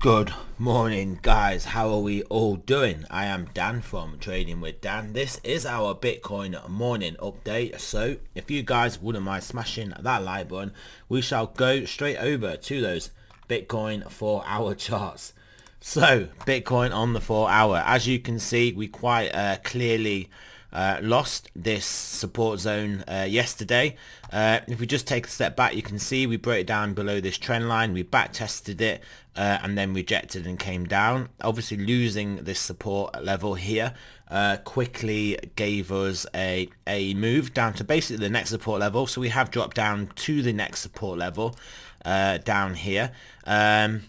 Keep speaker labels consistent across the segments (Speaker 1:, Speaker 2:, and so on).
Speaker 1: Good morning guys, how are we all doing? I am Dan from Trading with Dan. This is our Bitcoin morning update. So if you guys wouldn't mind smashing that like button, we shall go straight over to those Bitcoin 4 hour charts. So Bitcoin on the 4 hour, as you can see we quite uh, clearly uh, lost this support zone uh, yesterday. Uh, if we just take a step back, you can see we broke down below this trend line. We back tested it uh, and then rejected and came down. Obviously losing this support level here uh, quickly gave us a, a move down to basically the next support level. So we have dropped down to the next support level uh, down here. Um,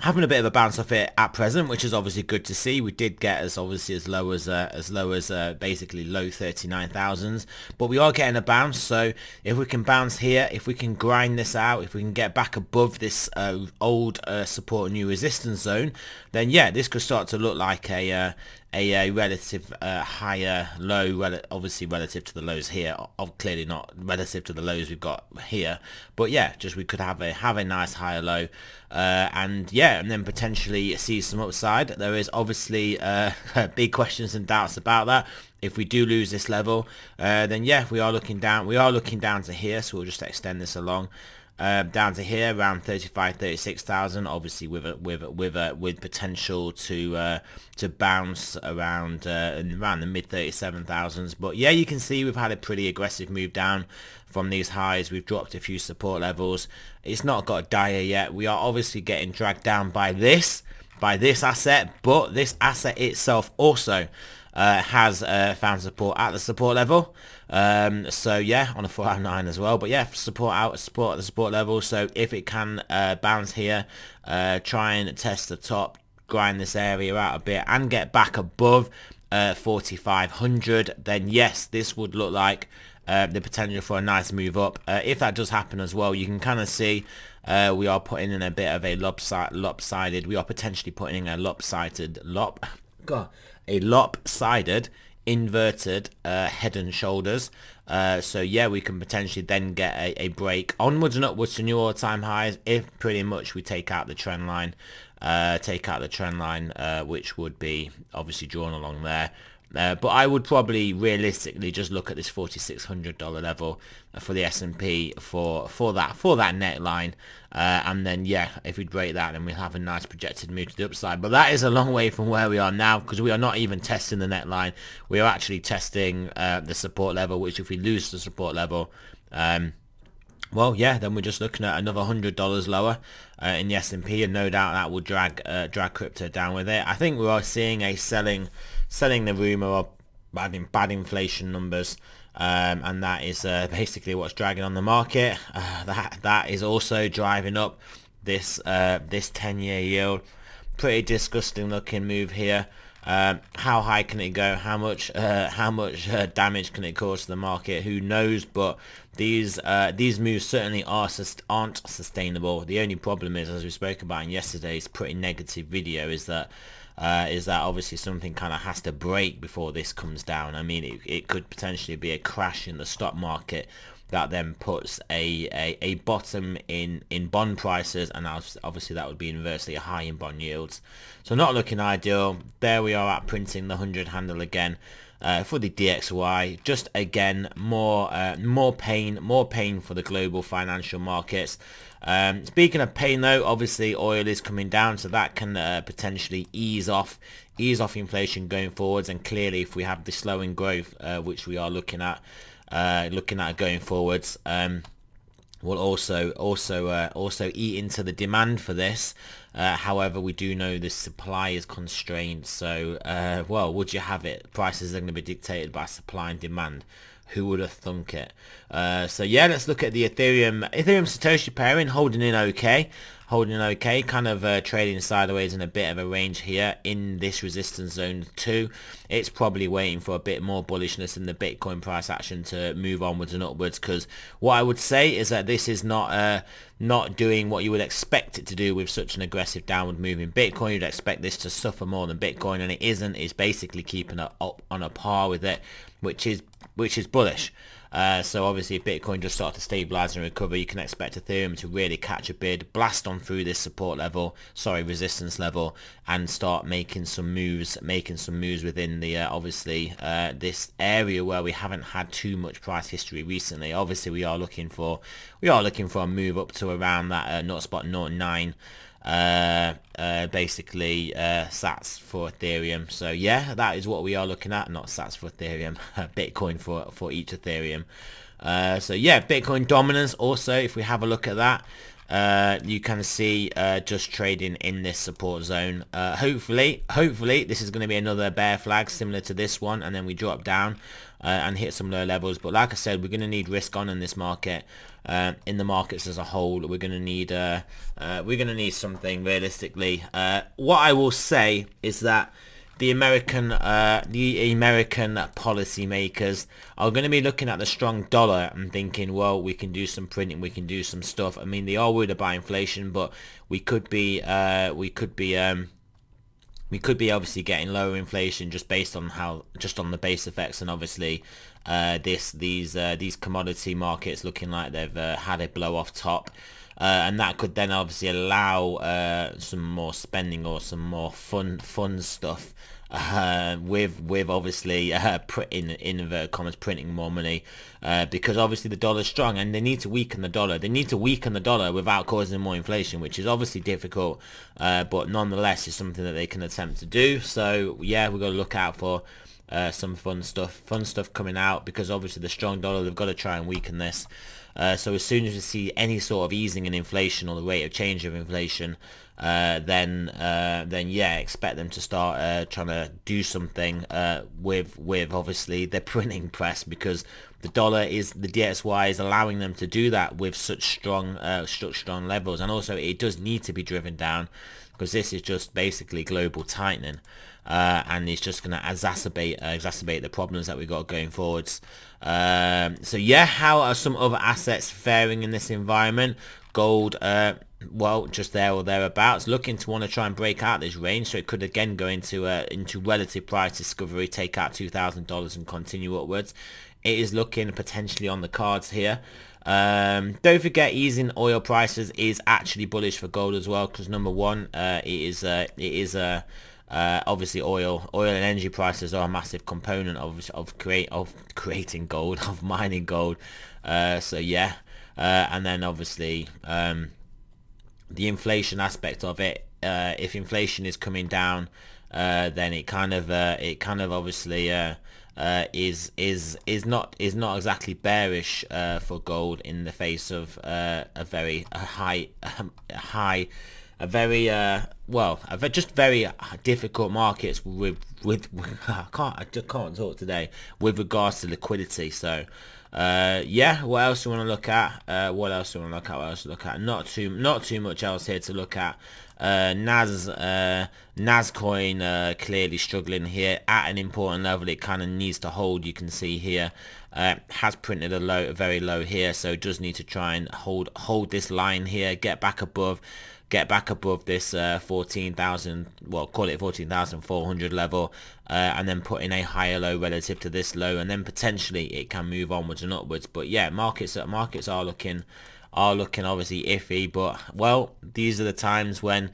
Speaker 1: having a bit of a bounce off it at present, which is obviously good to see. We did get as obviously as low as uh, as low as uh, basically low 39,000s, but we are getting a bounce. So if we can bounce here, if we can grind this out, if we can get back above this uh, old uh, support new resistance zone, then yeah, this could start to look like a uh, a, a relative uh, higher low, rel obviously relative to the lows here. Of clearly not relative to the lows we've got here, but yeah, just we could have a have a nice higher low, uh, and yeah, and then potentially see some upside. There is obviously uh, big questions and doubts about that. If we do lose this level, uh, then yeah, we are looking down. We are looking down to here, so we'll just extend this along um, down to here around 35 36,000 obviously with a, with a, with a, with potential to uh, to bounce around uh, around the mid 37,000s but yeah you can see we've had a pretty aggressive move down from these highs we've dropped a few support levels it's not got a dire yet we are obviously getting dragged down by this by this asset but this asset itself also uh, has uh, found support at the support level um, so yeah, on a 4 out of 9 as well. But yeah, support out, support at the support level. So if it can uh, bounce here, uh, try and test the top, grind this area out a bit and get back above uh, 4,500, then yes, this would look like uh, the potential for a nice move up. Uh, if that does happen as well, you can kind of see uh, we are putting in a bit of a lopsided, lopsided, we are potentially putting in a lopsided, lop, God, a lopsided inverted uh, head and shoulders. Uh, so yeah, we can potentially then get a, a break onwards and upwards to new all-time highs if pretty much we take out the trend line, uh, take out the trend line, uh, which would be obviously drawn along there. Uh, but I would probably realistically just look at this $4,600 level for the S&P for for that for that net line, uh, and then yeah, if we break that, then we have a nice projected move to the upside. But that is a long way from where we are now because we are not even testing the net line. We are actually testing uh, the support level, which if we lose the support level. Um, well, yeah, then we're just looking at another hundred dollars lower uh, in the S and P, and no doubt that will drag uh, drag crypto down with it. I think we are seeing a selling selling the rumor of bad in, bad inflation numbers, um, and that is uh, basically what's dragging on the market. Uh, that that is also driving up this uh, this ten year yield. Pretty disgusting looking move here. Um, how high can it go? How much? Uh, how much uh, damage can it cause to the market? Who knows? But these uh, these moves certainly are aren't sustainable. The only problem is, as we spoke about in yesterday's pretty negative video, is that uh, is that obviously something kind of has to break before this comes down. I mean, it, it could potentially be a crash in the stock market that then puts a, a, a bottom in, in bond prices and obviously that would be inversely high in bond yields. So not looking ideal. There we are at printing the 100 handle again. Uh, for the DXY. Just again, more uh, more pain, more pain for the global financial markets. Um, speaking of pain, though, obviously oil is coming down, so that can uh, potentially ease off ease off inflation going forwards. And clearly, if we have the slowing growth, uh, which we are looking at. Uh, looking at going forwards. Um, will also also uh, also eat into the demand for this. Uh, however, we do know the supply is constrained. So, uh, well, would you have it? Prices are going to be dictated by supply and demand. Who would have thunk it? Uh, so yeah, let's look at the Ethereum Ethereum Satoshi pairing holding in okay, holding in okay, kind of uh, trading sideways in a bit of a range here in this resistance zone too. It's probably waiting for a bit more bullishness in the Bitcoin price action to move onwards and upwards. Because what I would say is that this is not uh, not doing what you would expect it to do with such an aggressive downward move in Bitcoin. You'd expect this to suffer more than Bitcoin, and it isn't. It's basically keeping it up on a par with it, which is which is bullish. Uh, so obviously if Bitcoin just starts to stabilise and recover, you can expect Ethereum to really catch a bid, blast on through this support level, sorry, resistance level, and start making some moves, making some moves within the, uh, obviously, uh, this area where we haven't had too much price history recently. Obviously we are looking for, we are looking for a move up to around that uh, spot 09 uh, uh, basically uh, sats for Ethereum. So yeah, that is what we are looking at. Not sats for Ethereum, Bitcoin for, for each Ethereum. Uh, so yeah, Bitcoin dominance also, if we have a look at that, uh, you can see uh, just trading in this support zone. Uh, hopefully, hopefully this is going to be another bear flag similar to this one and then we drop down uh, and hit some lower levels. But like I said, we're going to need risk on in this market. Um, in the markets as a whole. We're going to need uh, uh, we're going to need something realistically. Uh, what I will say is that the American uh, the American policymakers are going to be looking at the strong dollar and thinking, well, we can do some printing, we can do some stuff. I mean, they are worried about inflation, but we could be uh, we could be um, we could be obviously getting lower inflation just based on how just on the base effects and obviously uh, this these uh, these commodity markets looking like they've uh, had a blow off top uh, and that could then obviously allow uh, some more spending or some more fun fun stuff uh, with with obviously uh, in in inverted commas printing more money uh, because obviously the dollar's strong and they need to weaken the dollar. They need to weaken the dollar without causing more inflation, which is obviously difficult, uh, but nonetheless is something that they can attempt to do. So yeah, we've got to look out for uh, some fun stuff. Fun stuff coming out because obviously the strong dollar, they've got to try and weaken this. Uh, so as soon as we see any sort of easing in inflation or the rate of change of inflation, uh, then uh, then yeah, expect them to start uh, trying to do something uh, with with obviously their printing press because the dollar is the DSY is allowing them to do that with such strong uh, such strong levels, and also it does need to be driven down because this is just basically global tightening uh, and it's just going to exacerbate uh, exacerbate the problems that we've got going forwards. Um, so yeah, how are some other assets faring in this environment? Gold, uh, well, just there or thereabouts, looking to want to try and break out this range, so it could again go into uh, into relative price discovery, take out $2,000 and continue upwards. It is looking potentially on the cards here. Um, don't forget, easing oil prices is actually bullish for gold as well, because number one, uh, it is uh, it is a uh, obviously, oil, oil and energy prices are a massive component of of create of creating gold, of mining gold. Uh, so yeah, uh, and then obviously um, the inflation aspect of it. Uh, if inflation is coming down, uh, then it kind of uh, it kind of obviously is is is not is not exactly bearish for gold in the face of a very high high a very uh, well, a just very uh, difficult markets with with, with I can't I just can't talk today with regards to liquidity. So uh, yeah, what else do you want to look at? Uh, what else do you want to look at? What else to look at? Not too not too much else here to look at. Nas, uh, Nascoin uh, uh, clearly struggling here at an important level. It kind of needs to hold. You can see here uh, has printed a low, very low here, so does need to try and hold hold this line here, get back above, get back above this uh, 14,000, well, call it 14,400 level, uh, and then put in a higher low relative to this low, and then potentially it can move onwards and upwards. But yeah, markets markets are looking are looking obviously iffy, but well, these are the times when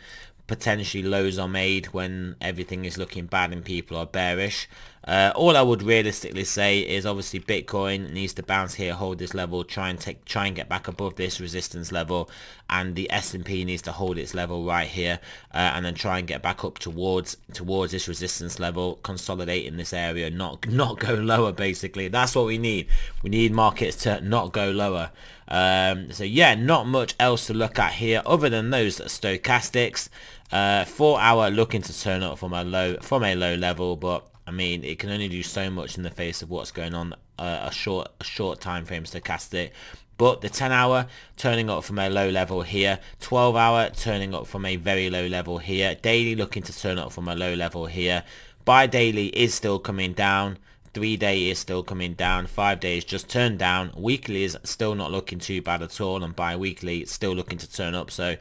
Speaker 1: potentially lows are made when everything is looking bad and people are bearish. Uh, all I would realistically say is obviously Bitcoin needs to bounce here, hold this level, try and take, try and get back above this resistance level, and the S&P needs to hold its level right here, uh, and then try and get back up towards towards this resistance level, consolidate in this area, not not go lower basically. That's what we need. We need markets to not go lower. Um, so yeah, not much else to look at here other than those stochastics. Uh, four hour looking to turn up from a low from a low level, but I mean it can only do so much in the face of what's going on uh, a short a short time frame stochastic. But the 10 hour turning up from a low level here, 12 hour turning up from a very low level here, daily looking to turn up from a low level here. Buy daily is still coming down three day is still coming down, five days just turned down, weekly is still not looking too bad at all, and bi-weekly still looking to turn up. So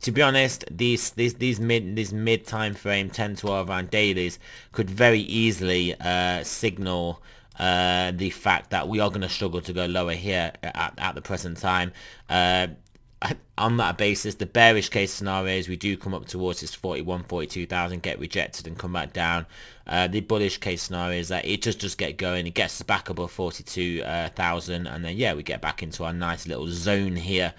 Speaker 1: to be honest, these these these mid this mid time frame 10 12 round dailies could very easily uh, signal uh, the fact that we are going to struggle to go lower here at, at the present time. Uh, on that basis, the bearish case scenario is we do come up towards this 41, 42,000, get rejected and come back down. Uh, the bullish case scenario is that it just just get going, it gets back above 42,000, and then yeah, we get back into our nice little zone here.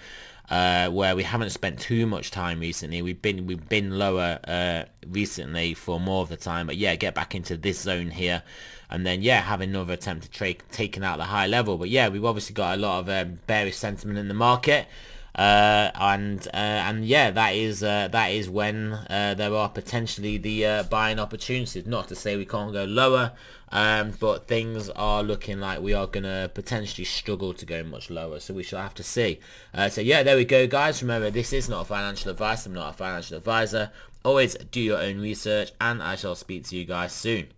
Speaker 1: Uh, where we haven't spent too much time recently. We've been we've been lower uh, recently for more of the time, but yeah, get back into this zone here, and then yeah, have another attempt to trade taking out the high level. But yeah, we've obviously got a lot of um, bearish sentiment in the market uh, and uh, and yeah, that is uh, that is when uh, there are potentially the uh, buying opportunities. Not to say we can't go lower, um, but things are looking like we are going to potentially struggle to go much lower. So we shall have to see. Uh, so yeah, there we go, guys. Remember, this is not financial advice. I'm not a financial advisor. Always do your own research, and I shall speak to you guys soon.